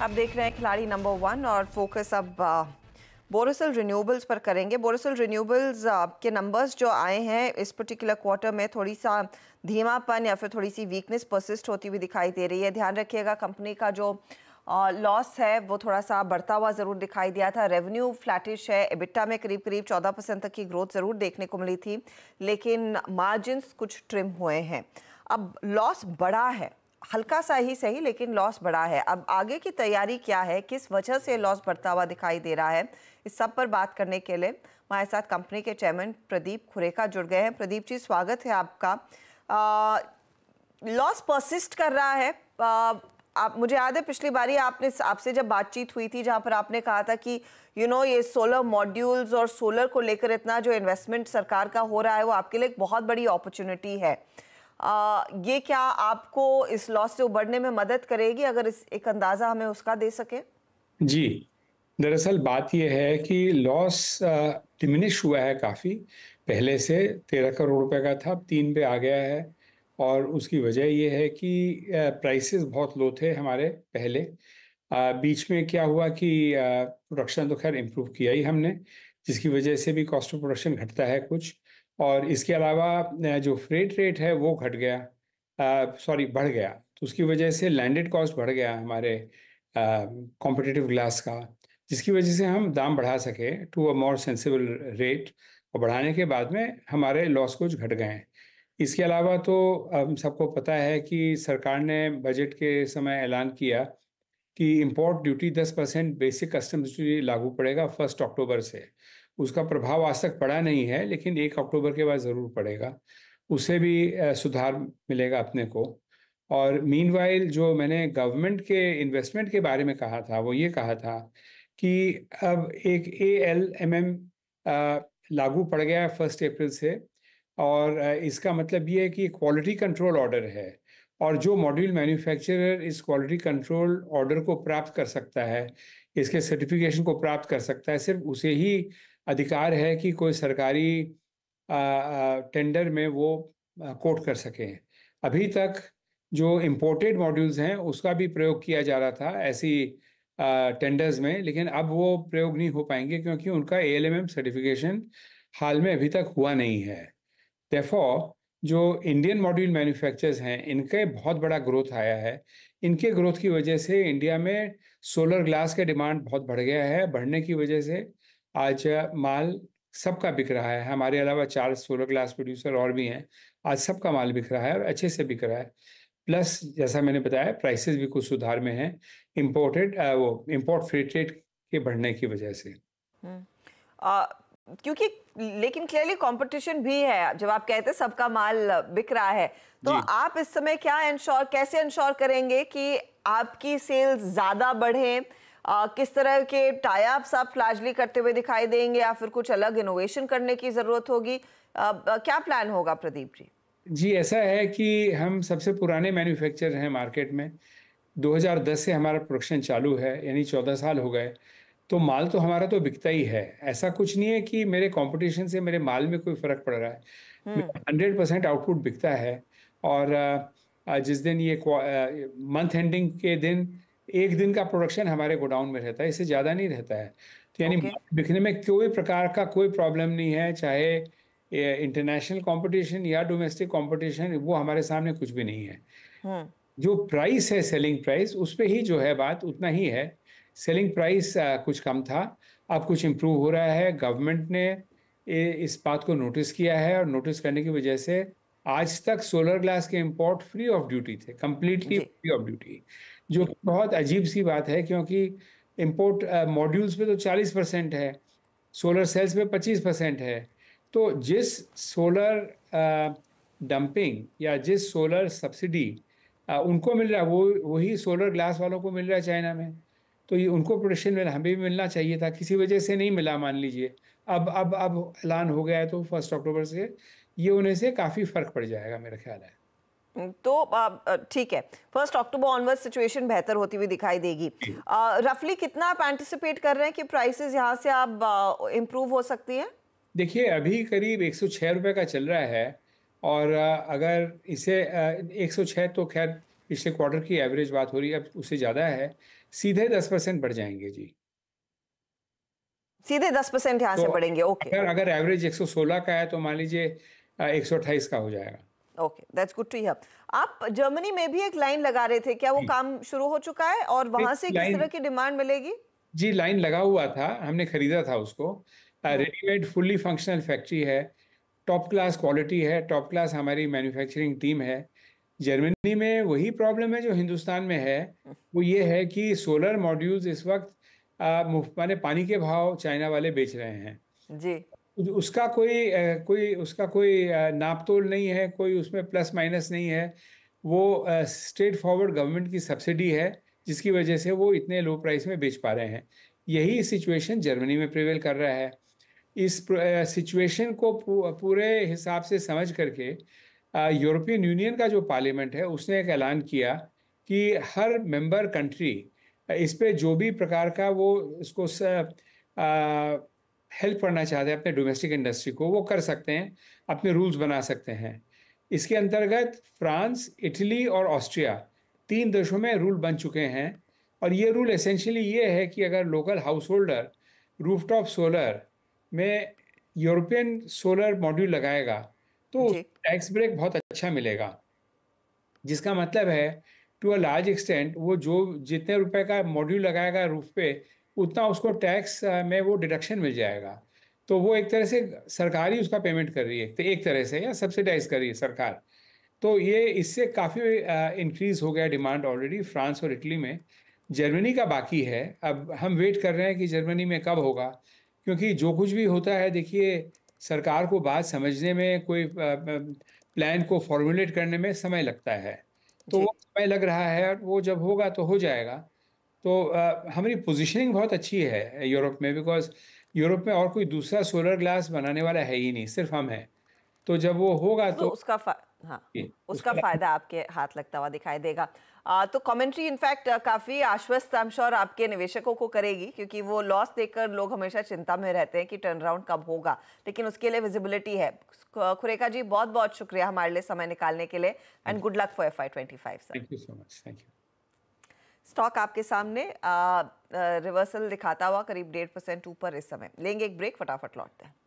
आप देख रहे हैं खिलाड़ी नंबर वन और फोकस अब बोरोसल uh, रिन्यूबल्स पर करेंगे बोरोसल रिन्यूबल्स uh, के नंबर्स जो आए हैं इस पर्टिकुलर क्वार्टर में थोड़ी सा धीमापन या फिर थोड़ी सी वीकनेस परसिस्ट होती हुई दिखाई दे रही है ध्यान रखिएगा कंपनी का जो लॉस uh, है वो थोड़ा सा बढ़ता हुआ ज़रूर दिखाई दिया था रेवेन्यू फ्लैटिश है एबिट्टा में करीब करीब 14 परसेंट तक की ग्रोथ ज़रूर देखने को मिली थी लेकिन मार्जिन कुछ ट्रिम हुए हैं अब लॉस बड़ा है हल्का सा ही सही लेकिन लॉस बढ़ा है अब आगे की तैयारी क्या है किस वजह से लॉस बढ़ता हुआ दिखाई दे रहा है इस सब पर बात करने के लिए हमारे साथ कंपनी के चेयरमैन प्रदीप खुरेखा जुड़ गए हैं प्रदीप जी स्वागत है आपका लॉस परसिस्ट कर रहा है आ, आप मुझे याद है पिछली बारी आपने आपसे जब बातचीत हुई थी जहाँ पर आपने कहा था कि यू you नो know, ये सोलर मॉड्यूल्स और सोलर को लेकर इतना जो इन्वेस्टमेंट सरकार का हो रहा है वो आपके लिए एक बहुत बड़ी अपॉर्चुनिटी है ये क्या आपको इस लॉस से उबरने में मदद करेगी अगर इस एक अंदाज़ा हमें उसका दे सके जी दरअसल बात यह है कि लॉस डिमिनिश हुआ है काफ़ी पहले से तेरह करोड़ रुपए का था अब तीन पे आ गया है और उसकी वजह यह है कि प्राइसेस बहुत लो थे हमारे पहले आ, बीच में क्या हुआ कि प्रोडक्शन तो खैर इम्प्रूव किया ही हमने जिसकी वजह से भी कॉस्ट ऑफ प्रोडक्शन घटता है कुछ और इसके अलावा जो फ्रेट रेट है वो घट गया सॉरी बढ़ गया तो उसकी वजह से लैंडेड कॉस्ट बढ़ गया हमारे कॉम्पिटिटिव ग्लास का जिसकी वजह से हम दाम बढ़ा सके to a more sensible rate और बढ़ाने के बाद में हमारे लॉस कुछ घट गए इसके अलावा तो हम सबको पता है कि सरकार ने बजट के समय ऐलान किया कि import duty 10 percent basic customs duty लागू पड़ेगा फर्स्ट अक्टूबर से उसका प्रभाव आज तक पड़ा नहीं है लेकिन एक अक्टूबर के बाद ज़रूर पड़ेगा उससे भी सुधार मिलेगा अपने को और मीन जो मैंने गवर्नमेंट के इन्वेस्टमेंट के बारे में कहा था वो ये कहा था कि अब एक ए एल एम एम लागू पड़ गया है फर्स्ट अप्रैल से और इसका मतलब ये है कि क्वालिटी कंट्रोल ऑर्डर है और जो मॉड्यूल मैन्युफैक्चरर इस क्वालिटी कंट्रोल ऑर्डर को प्राप्त कर सकता है इसके सर्टिफिकेशन को प्राप्त कर सकता है सिर्फ उसे ही अधिकार है कि कोई सरकारी टेंडर में वो कोट कर सकें अभी तक जो इम्पोर्टेड मॉड्यूल्स हैं उसका भी प्रयोग किया जा रहा था ऐसी टेंडर्स में लेकिन अब वो प्रयोग नहीं हो पाएंगे क्योंकि उनका ए सर्टिफिकेशन हाल में अभी तक हुआ नहीं है डेफो जो इंडियन मॉड्यूल मैन्युफैक्चरर्स हैं इनके बहुत बड़ा ग्रोथ आया है इनके ग्रोथ की वजह से इंडिया में सोलर ग्लास का डिमांड बहुत बढ़ गया है बढ़ने की वजह से आज माल सबका बिक रहा है हमारे अलावा चार सोलर ग्लास प्रोड्यूसर और भी हैं आज सबका माल बिक रहा है और अच्छे से बिक रहा है प्लस जैसा मैंने बताया प्राइसेस भी कुछ सुधार में हैं इम्पोर्टेड वो इम्पोर्ट फ्रेट के बढ़ने की वजह से हम्म। क्योंकि लेकिन क्लियरली कंपटीशन भी है जब आप कहते हैं सबका माल बिक रहा है तो आप इस समय क्या इंश्योर कैसे इंश्योर करेंगे कि आपकी सेल्स ज़्यादा बढ़े आ, किस तरह के टाइप्स आप फ्लैजली करते हुए दिखाई देंगे या फिर कुछ अलग इनोवेशन करने की ज़रूरत होगी आ, क्या प्लान होगा प्रदीप जी जी ऐसा है कि हम सबसे पुराने मैन्युफैक्चर हैं मार्केट में 2010 से हमारा प्रोडक्शन चालू है यानी 14 साल हो गए तो माल तो हमारा तो बिकता ही है ऐसा कुछ नहीं है कि मेरे कंपटीशन से मेरे माल में कोई फर्क पड़ रहा है हंड्रेड परसेंट आउटपुट बिकता है और जिस दिन ये मंथ एंडिंग के दिन एक दिन का प्रोडक्शन हमारे गोडाउन में रहता है इससे ज़्यादा नहीं रहता है तो यानी okay. बिकने में कोई प्रकार का कोई प्रॉब्लम नहीं है चाहे इंटरनेशनल कंपटीशन या डोमेस्टिक कंपटीशन वो हमारे सामने कुछ भी नहीं है hmm. जो प्राइस है सेलिंग प्राइस उस पर ही जो है बात उतना ही है सेलिंग प्राइस कुछ कम था अब कुछ इम्प्रूव हो रहा है गवर्नमेंट ने इस बात को नोटिस किया है और नोटिस करने की वजह से आज तक सोलर ग्लास के इम्पोर्ट फ्री ऑफ ड्यूटी थे कम्प्लीटली फ्री ऑफ ड्यूटी जो बहुत अजीब सी बात है क्योंकि इम्पोर्ट मॉड्यूल्स पे तो 40 परसेंट है सोलर सेल्स पे 25 परसेंट है तो जिस सोलर डंपिंग या जिस सोलर सब्सिडी उनको मिल रहा है वो वही सोलर ग्लास वालों को मिल रहा है चाइना में तो ये उनको प्रोडक्शन मिला हमें भी मिलना चाहिए था किसी वजह से नहीं मिला मान लीजिए अब अब अब ऐलान हो गया है तो फर्स्ट अक्टूबर से ये होने से काफ़ी फ़र्क पड़ जाएगा मेरा ख्याल है तो ठीक है फर्स्ट अक्टूबर ऑनवर्ड सिचुएशन बेहतर होती हुई दिखाई देगी रफली कितना आप एंटिसिपेट कर रहे हैं कि प्राइसेस यहाँ से आप इम्प्रूव हो सकती है देखिए अभी करीब एक सौ का चल रहा है और अगर इसे एक सौ तो खैर पिछले क्वार्टर की एवरेज बात हो रही है अब उससे ज़्यादा है सीधे दस परसेंट बढ़ जाएंगे जी सीधे दस परसेंट यहाँ तो से बढ़ेंगे ओके अगर, एक एवरेज 116 का है तो मान लीजिए अट्ठाईस का हो जाएगा okay that's good to hear आप जर्मनी में भी एक लाइन लगा रहे थे क्या वो काम शुरू हो चुका है और वहां से किस तरह की डिमांड मिलेगी जी लाइन लगा हुआ था हमने खरीदा था उसको रेडीमेड फुल्ली फंक्शनल फैक्ट्री है टॉप क्लास क्वालिटी है टॉप क्लास हमारी मैन्युफैक्चरिंग टीम है जर्मनी में वही प्रॉब्लम है जो हिंदुस्तान में है वो ये है कि सोलर मॉड्यूल्स इस वक्त माने पानी के भाव चाइना वाले बेच रहे हैं जी उसका कोई कोई उसका कोई नाप नहीं है कोई उसमें प्लस माइनस नहीं है वो स्ट्रेट फॉरवर्ड गवर्नमेंट की सब्सिडी है जिसकी वजह से वो इतने लो प्राइस में बेच पा रहे हैं यही सिचुएशन जर्मनी में प्रिवेल कर रहा है इस सिचुएशन को पूरे हिसाब से समझ करके यूरोपियन यूनियन का जो पार्लियामेंट है उसने एक ऐलान किया कि हर मेंबर कंट्री इस पर जो भी प्रकार का वो इसको स, आ, हेल्प करना चाहते हैं अपने डोमेस्टिक इंडस्ट्री को वो कर सकते हैं अपने रूल्स बना सकते हैं इसके अंतर्गत फ्रांस इटली और ऑस्ट्रिया तीन देशों में रूल बन चुके हैं और ये रूल एसेंशियली ये है कि अगर local householder rooftop solar में यूरोपियन सोलर मॉड्यूल लगाएगा तो टैक्स ब्रेक बहुत अच्छा मिलेगा जिसका मतलब है टू अ लार्ज एक्सटेंट वो जो जितने रुपए का मॉड्यूल लगाएगा रूफ पे उतना उसको टैक्स में वो डिडक्शन मिल जाएगा तो वो एक तरह से सरकार ही उसका पेमेंट कर रही है तो एक तरह से या सब्सिडाइज कर रही है सरकार तो ये इससे काफ़ी इंक्रीज हो गया डिमांड ऑलरेडी फ्रांस और इटली में जर्मनी का बाकी है अब हम वेट कर रहे हैं कि जर्मनी में कब होगा क्योंकि जो कुछ भी होता है देखिए सरकार को बात समझने में कोई प्लान को फॉर्मुलेट करने में समय लगता है तो वो समय लग रहा है और वो जब होगा तो हो जाएगा तो आ, हमारी पोजीशनिंग बहुत अच्छी है यूरोप में बिकॉज यूरोप में और कोई दूसरा सोलर ग्लास बनाने वाला है ही नहीं सिर्फ हम हैं तो जब वो होगा तो, तो उसका हाँ उसका उसका फायदा आपके हाथ लगता हुआ दिखाई देगा आ, तो कमेंट्री इनफैक्ट काफ़ी आश्वस्त आई श्योर आपके निवेशकों को करेगी क्योंकि वो लॉस देखकर लोग हमेशा चिंता में रहते हैं कि टर्न राउंड कब होगा लेकिन उसके लिए विजिबिलिटी है खुरेका जी बहुत बहुत शुक्रिया हमारे लिए समय निकालने के लिए and good luck for F I twenty five sir thank you so much thank you stock आपके सामने आ, आ, रिवर्सल दिखाता हुआ करीब डेढ़ परसेंट ऊपर इस समय लेंगे एक ब्रेक फटाफट लौटते हैं